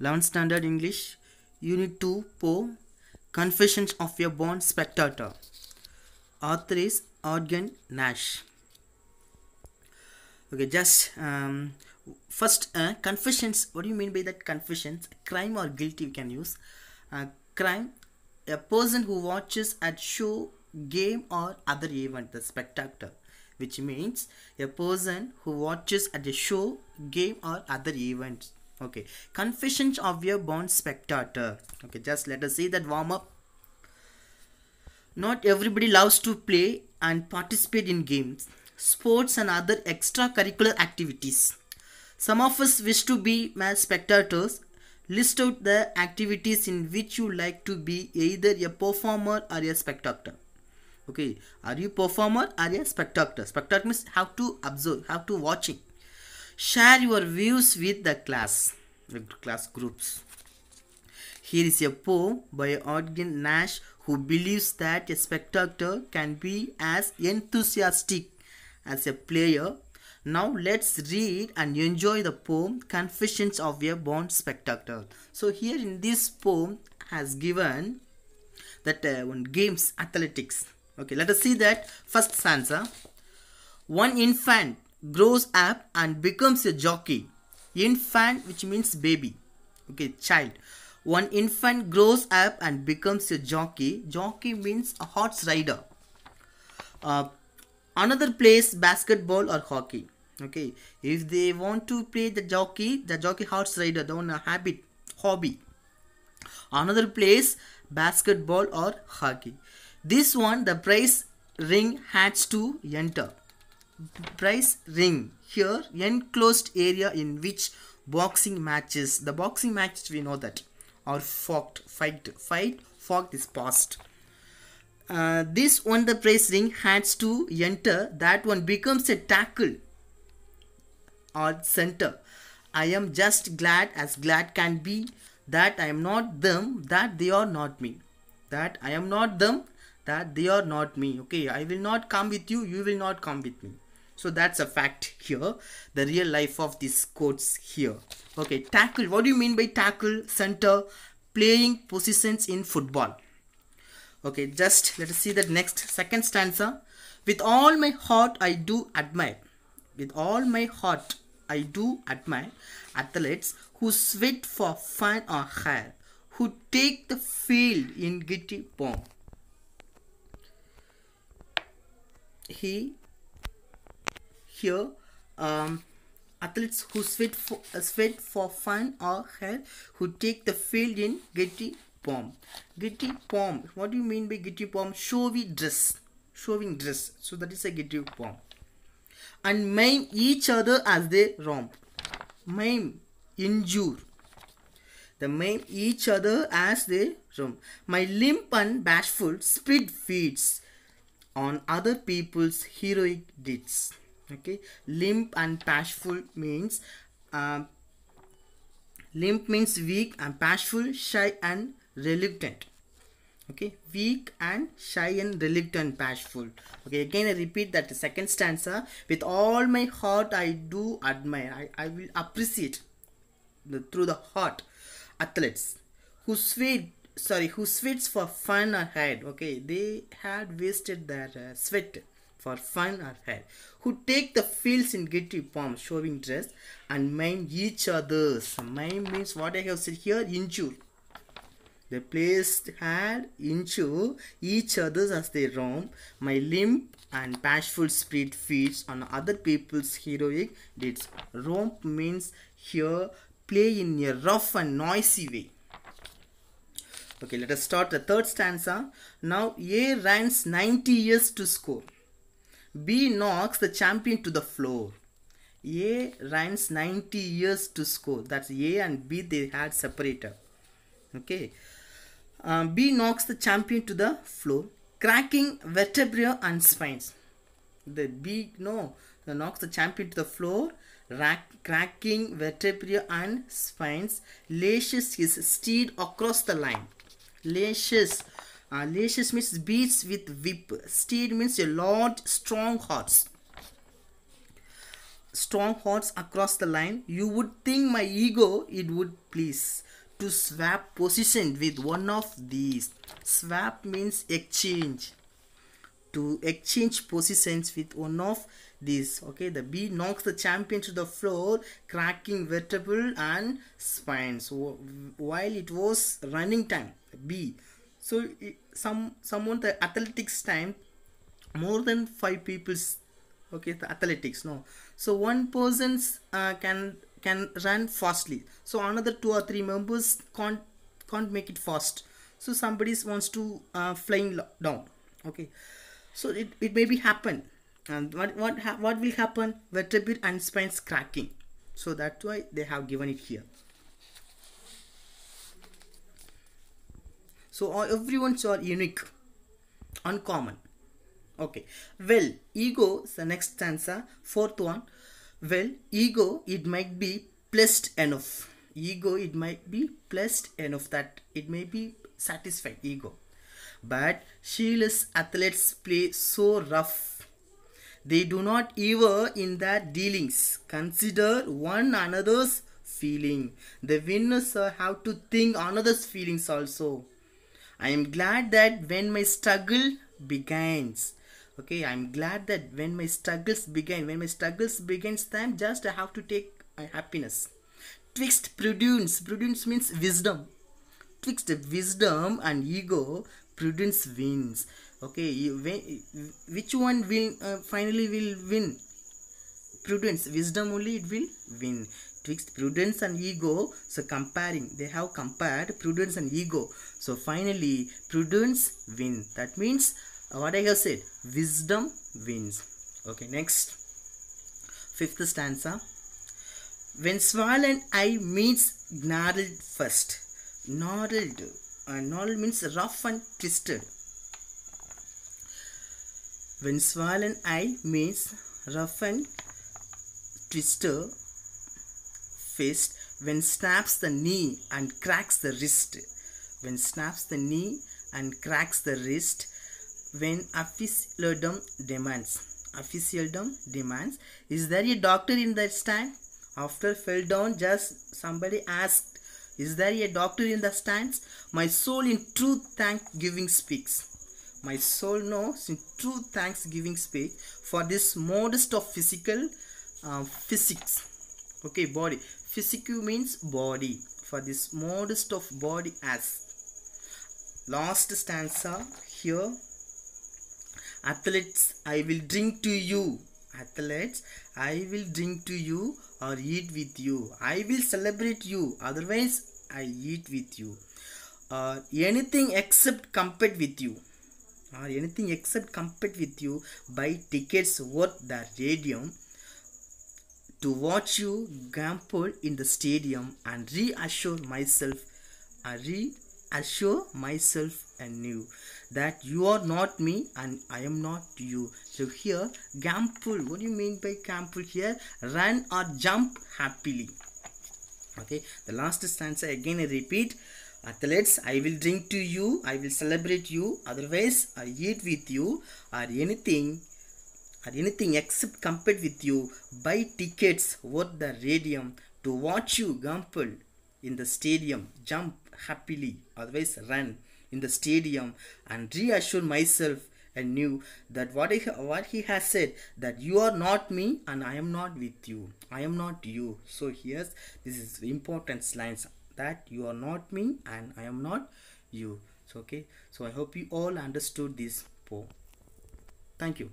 11th standard English, Unit 2, Poe, Confessions of a Born Spectator. Author is Organ Nash. Okay, just um, first uh, confessions. What do you mean by that confessions? Crime or guilty You can use. Uh, crime, a person who watches at show, game or other event, the spectator which means a person who watches at a show, game or other event okay confessions of a born spectator okay just let us see that warm up not everybody loves to play and participate in games sports and other extracurricular activities some of us wish to be spectators list out the activities in which you like to be either a performer or a spectator okay are you performer or a spectator spectator means have to observe have to watching Share your views with the class, class groups. Here is a poem by Ogden Nash who believes that a spectator can be as enthusiastic as a player. Now let's read and enjoy the poem Confessions of a Born Spectator. So here in this poem has given that uh, one games athletics. Okay, let us see that first stanza. One infant grows up and becomes a jockey. Infant, which means baby, okay, child. One infant grows up and becomes a jockey. Jockey means a horse rider. Uh, another plays basketball or hockey. Okay, if they want to play the jockey, the jockey horse rider, the one a habit, hobby. Another plays basketball or hockey. This one, the price ring has to enter. Price ring here enclosed area in which boxing matches the boxing matches we know that are fought fight fight fought is past uh, this one the price ring has to enter that one becomes a tackle or center i am just glad as glad can be that i am not them that they are not me that i am not them that they are not me okay i will not come with you you will not come with me so that's a fact here. The real life of these quotes here. Okay, tackle. What do you mean by tackle? Center, playing positions in football. Okay, just let us see that next second stanza. With all my heart I do admire. With all my heart I do admire athletes who sweat for fun or hire, who take the field in gritty pomp. He here um, athletes who sweat for, uh, sweat for fun or health who take the field in giddy pomp giddy pomp what do you mean by giddy pomp showy dress showing dress so that is a giddy pomp and mime each other as they romp mime injure The mime each other as they romp my limp and bashful spit feeds on other people's heroic deeds okay limp and bashful means uh, limp means weak and bashful shy and reluctant okay weak and shy and reluctant bashful okay again i repeat that second stanza with all my heart i do admire i, I will appreciate the, through the heart athletes who sweat sorry who sweats for fun ahead okay they had wasted their uh, sweat for fun or hell, who take the fields in giddy form, showing dress and mime each other's. Mime means what I have said here, injure. They placed hand into each other's as they roam. My limp and bashful spirit feeds on other people's heroic deeds. Romp means here play in a rough and noisy way. Okay, let us start the third stanza. Now A runs 90 years to score. B knocks the champion to the floor. A runs 90 years to score. That's A and B, they had separator. Okay. Um, B knocks the champion to the floor, cracking vertebrae and spines. The B, no, the knocks the champion to the floor, rack, cracking vertebrae and spines, lashes his steed across the line. Lashes uh, means beats with whip. Steed means a large, strong horse. Strong horse across the line. You would think my ego, it would please to swap position with one of these. Swap means exchange. To exchange positions with one of these. Okay, the bee knocks the champion to the floor, cracking vertebral and spines. So, while it was running time, bee so some someone the athletics time more than five people's okay the athletics no so one person's uh, can can run fastly so another two or three members can't can't make it fast so somebody wants to uh, flying down okay so it, it may be happen and what what what will happen vertebrae and spines cracking so that's why they have given it here So everyone's are unique, uncommon. Okay. Well, ego is the next stanza, fourth one. Well, ego it might be blessed enough. Ego it might be blessed enough that it may be satisfied ego. But shields athletes play so rough. They do not ever in their dealings consider one another's feeling. The winners have to think another's feelings also. I am glad that when my struggle begins. Okay, I'm glad that when my struggles begin, when my struggles begins, then just I have to take my happiness. Twixt prudence, prudence means wisdom. Twixt wisdom and ego, prudence wins. Okay, which one will uh, finally will win? Prudence, wisdom only it will win twixt prudence and ego. So comparing, they have compared prudence and ego. So finally, prudence win. That means uh, what I have said, wisdom wins. Okay, next. Fifth stanza. When Swal and I meets gnarled first. Gnarled. Uh, gnarled means rough and twisted. When Swal and I meets rough and twister fist when snaps the knee and cracks the wrist when snaps the knee and cracks the wrist when officialdom demands officialdom demands is there a doctor in that stand after fell down just somebody asked is there a doctor in the stands my soul in true thanksgiving speaks my soul knows in true thanksgiving speaks for this modest of physical uh, physics okay body Physique means body. For this modest of body as. Last stanza here. Athletes, I will drink to you. Athletes, I will drink to you or eat with you. I will celebrate you. Otherwise, I eat with you. Or uh, anything except compete with you. Or uh, anything except compete with you. Buy tickets worth the radium to watch you gamble in the stadium and reassure myself and uh, reassure myself anew that you are not me and I am not you. So here gamble. What do you mean by gamble here? Run or jump happily. Okay. The last stanza again I repeat. Athletes, I will drink to you, I will celebrate you, otherwise I eat with you or anything or anything except compete with you, buy tickets worth the radium to watch you gamble in the stadium, jump happily, otherwise run in the stadium and reassure myself and you that what he, what he has said that you are not me and I am not with you. I am not you. So here's this is important lines that you are not me and I am not you. So okay. So I hope you all understood this poem. Thank you.